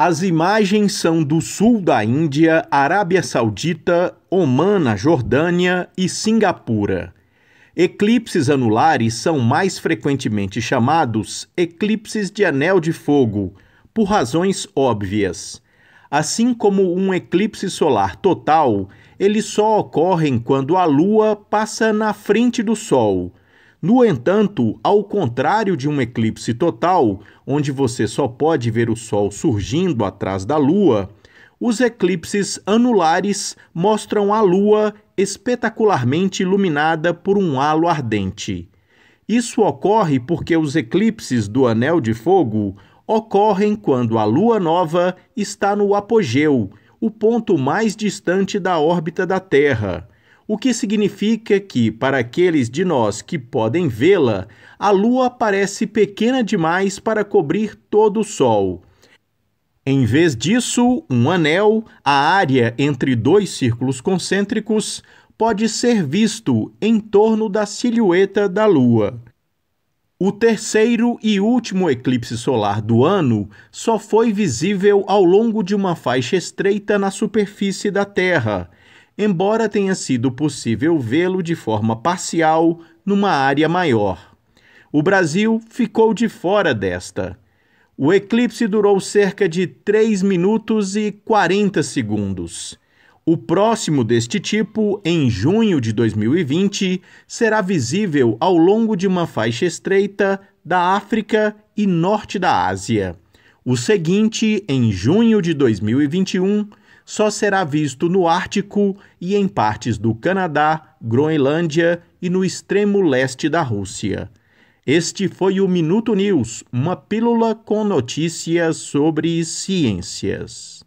As imagens são do sul da Índia, Arábia Saudita, Omã Jordânia e Singapura. Eclipses anulares são mais frequentemente chamados eclipses de anel de fogo, por razões óbvias. Assim como um eclipse solar total, eles só ocorrem quando a Lua passa na frente do Sol, no entanto, ao contrário de um eclipse total, onde você só pode ver o Sol surgindo atrás da Lua, os eclipses anulares mostram a Lua espetacularmente iluminada por um halo ardente. Isso ocorre porque os eclipses do Anel de Fogo ocorrem quando a Lua nova está no apogeu, o ponto mais distante da órbita da Terra o que significa que, para aqueles de nós que podem vê-la, a Lua parece pequena demais para cobrir todo o Sol. Em vez disso, um anel, a área entre dois círculos concêntricos, pode ser visto em torno da silhueta da Lua. O terceiro e último eclipse solar do ano só foi visível ao longo de uma faixa estreita na superfície da Terra, embora tenha sido possível vê-lo de forma parcial numa área maior. O Brasil ficou de fora desta. O eclipse durou cerca de 3 minutos e 40 segundos. O próximo deste tipo, em junho de 2020, será visível ao longo de uma faixa estreita da África e norte da Ásia. O seguinte, em junho de 2021, só será visto no Ártico e em partes do Canadá, Groenlândia e no extremo leste da Rússia. Este foi o Minuto News, uma pílula com notícias sobre ciências.